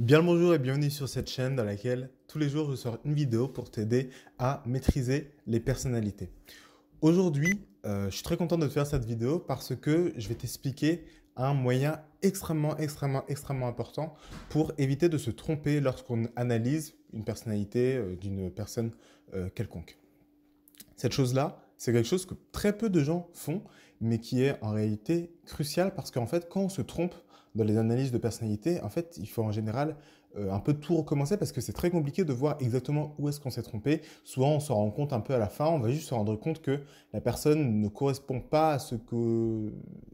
Bien le bonjour et bienvenue sur cette chaîne dans laquelle tous les jours je sors une vidéo pour t'aider à maîtriser les personnalités. Aujourd'hui, euh, je suis très content de te faire cette vidéo parce que je vais t'expliquer un moyen extrêmement, extrêmement, extrêmement important pour éviter de se tromper lorsqu'on analyse une personnalité euh, d'une personne euh, quelconque. Cette chose-là, c'est quelque chose que très peu de gens font, mais qui est en réalité crucial parce qu'en fait, quand on se trompe, dans les analyses de personnalité, en fait, il faut en général euh, un peu tout recommencer parce que c'est très compliqué de voir exactement où est-ce qu'on s'est trompé. Souvent, on se rend compte un peu à la fin, on va juste se rendre compte que la personne ne correspond pas à ce que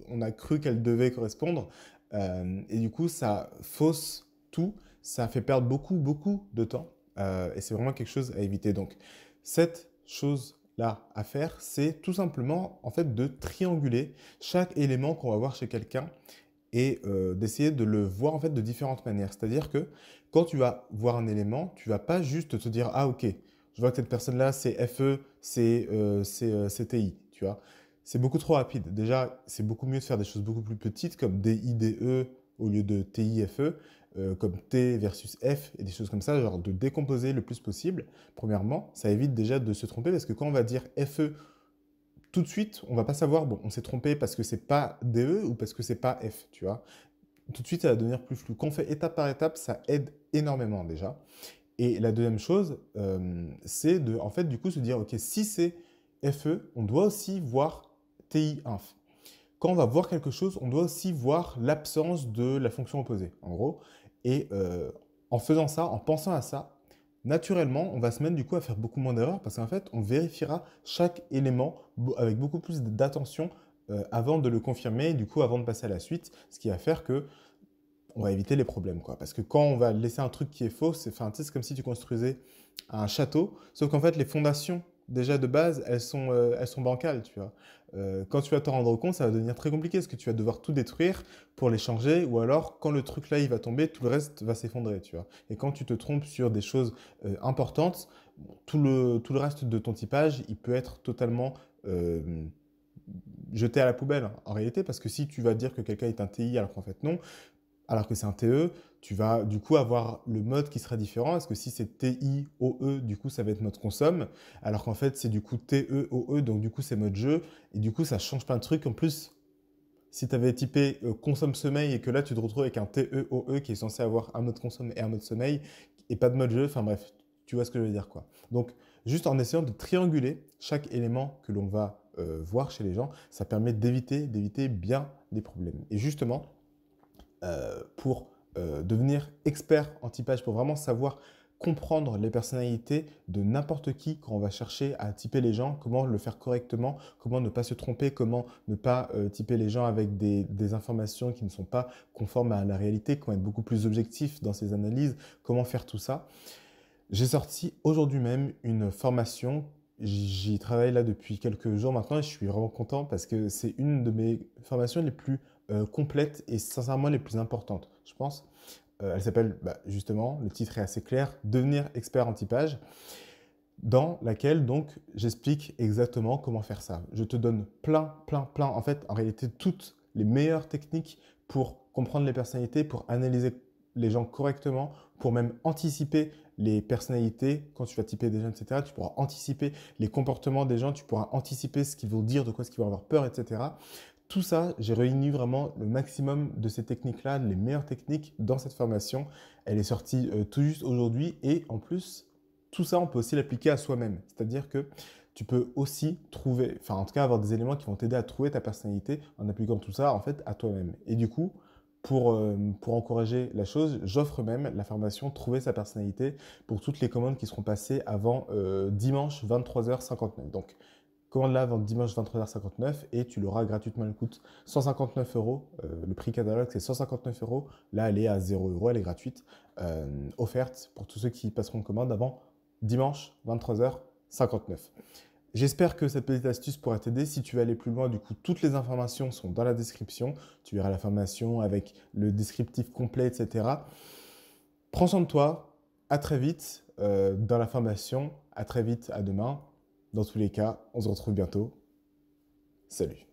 on a cru qu'elle devait correspondre. Euh, et du coup, ça fausse tout, ça fait perdre beaucoup, beaucoup de temps. Euh, et c'est vraiment quelque chose à éviter. Donc, cette chose là à faire, c'est tout simplement en fait de trianguler chaque élément qu'on va voir chez quelqu'un et euh, d'essayer de le voir en fait de différentes manières. C'est-à-dire que quand tu vas voir un élément, tu vas pas juste te dire ah ok, je vois que cette personne-là c'est FE, c'est euh, TI, euh, tu vois. C'est beaucoup trop rapide. Déjà, c'est beaucoup mieux de faire des choses beaucoup plus petites comme DIDE au lieu de TI, FE, euh, comme T versus F et des choses comme ça, genre de décomposer le plus possible. Premièrement, ça évite déjà de se tromper parce que quand on va dire FE tout de suite, on va pas savoir, bon, on s'est trompé parce que c'est pas DE ou parce que c'est pas F, tu vois. Tout de suite, ça va devenir plus flou. Quand on fait étape par étape, ça aide énormément déjà. Et la deuxième chose, euh, c'est de, en fait, du coup, se dire, OK, si c'est FE, on doit aussi voir TI inf. Quand on va voir quelque chose, on doit aussi voir l'absence de la fonction opposée, en gros. Et euh, en faisant ça, en pensant à ça, naturellement, on va se mettre du coup à faire beaucoup moins d'erreurs parce qu'en fait, on vérifiera chaque élément avec beaucoup plus d'attention euh, avant de le confirmer, du coup avant de passer à la suite, ce qui va faire que on va éviter les problèmes quoi. Parce que quand on va laisser un truc qui est faux, c'est enfin, comme si tu construisais un château, sauf qu'en fait les fondations déjà de base, elles sont, euh, elles sont bancales, tu vois. Euh, quand tu vas te rendre compte, ça va devenir très compliqué parce que tu vas devoir tout détruire pour les changer ou alors quand le truc là il va tomber, tout le reste va s'effondrer, tu vois. Et quand tu te trompes sur des choses euh, importantes, tout le, reste de ton typage, il peut être totalement euh, jeté à la poubelle hein, en réalité parce que si tu vas dire que quelqu'un est un TI alors qu'en fait non, alors que c'est un TE, tu vas du coup avoir le mode qui sera différent. parce que si c'est T-I-O-E, du coup ça va être mode consomme, alors qu'en fait c'est du coup T-E-O-E, e, donc du coup c'est mode jeu, et du coup ça change pas de truc. En plus, si tu avais typé euh, consomme sommeil et que là tu te retrouves avec un T-E-O-E e qui est censé avoir un mode consomme et un mode sommeil, et pas de mode jeu, enfin bref, tu vois ce que je veux dire quoi. Donc juste en essayant de trianguler chaque élément que l'on va euh, voir chez les gens, ça permet d'éviter, d'éviter bien des problèmes. Et justement, euh, pour euh, devenir expert en typage, pour vraiment savoir comprendre les personnalités de n'importe qui quand on va chercher à typer les gens, comment le faire correctement, comment ne pas se tromper, comment ne pas euh, typer les gens avec des, informations qui ne sont pas conformes à la réalité, comment être beaucoup plus objectif dans ses analyses, comment faire tout ça. J'ai sorti aujourd'hui même une formation J'y travaille là depuis quelques jours maintenant et je suis vraiment content parce que c'est une de mes formations les plus euh, complètes et sincèrement les plus importantes, je pense. Euh, elle s'appelle bah, justement, le titre est assez clair, Devenir expert en typage, dans laquelle donc j'explique exactement comment faire ça. Je te donne plein, plein, plein, en fait, en réalité, toutes les meilleures techniques pour comprendre les personnalités, pour analyser les gens correctement pour même anticiper les personnalités. Quand tu vas typer des gens, etc., tu pourras anticiper les comportements des gens, tu pourras anticiper ce qu'ils vont dire, de quoi ce qu'ils vont avoir peur, etc. Tout ça, j'ai réuni vraiment le maximum de ces techniques-là, les meilleures techniques dans cette formation. Elle est sortie euh, tout juste aujourd'hui et en plus, tout ça, on peut aussi l'appliquer à soi-même. C'est-à-dire que tu peux aussi trouver, enfin en tout cas avoir des éléments qui vont t'aider à trouver ta personnalité en appliquant tout ça en fait à toi-même. Et du coup, euh, pour, encourager la chose, j'offre même la formation Trouver sa personnalité pour toutes les commandes qui seront passées avant euh, dimanche 23h59. Donc, commande-la avant dimanche 23h59 et tu l'auras gratuitement. Elle coûte 159 euros. Euh, le prix catalogue, c'est 159 euros. Là, elle est à 0 euros. Elle est gratuite, offerte pour tous ceux qui passeront commande avant dimanche 23h59. J'espère que cette petite astuce pourra t'aider. Si tu veux aller plus loin, du coup, toutes les informations sont dans la description. Tu verras la formation avec le descriptif complet, etc. Prends soin de toi. À très vite euh, dans la formation. À très vite, à demain. Dans tous les cas, on se retrouve bientôt. Salut.